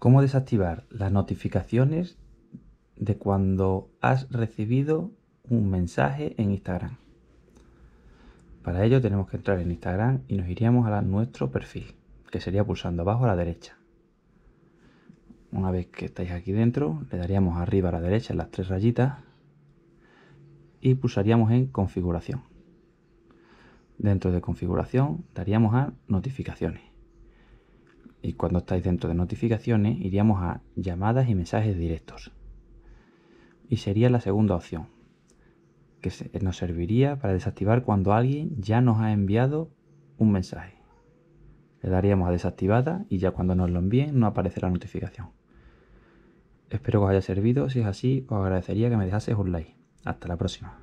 ¿Cómo desactivar las notificaciones de cuando has recibido un mensaje en Instagram? Para ello tenemos que entrar en Instagram y nos iríamos a nuestro perfil, que sería pulsando abajo a la derecha. Una vez que estáis aquí dentro, le daríamos arriba a la derecha en las tres rayitas y pulsaríamos en configuración. Dentro de configuración daríamos a notificaciones y cuando estáis dentro de notificaciones iríamos a llamadas y mensajes directos. Y sería la segunda opción, que nos serviría para desactivar cuando alguien ya nos ha enviado un mensaje. Le daríamos a desactivada y ya cuando nos lo envíen no aparece la notificación. Espero que os haya servido, si es así os agradecería que me dejase un like. Hasta la próxima.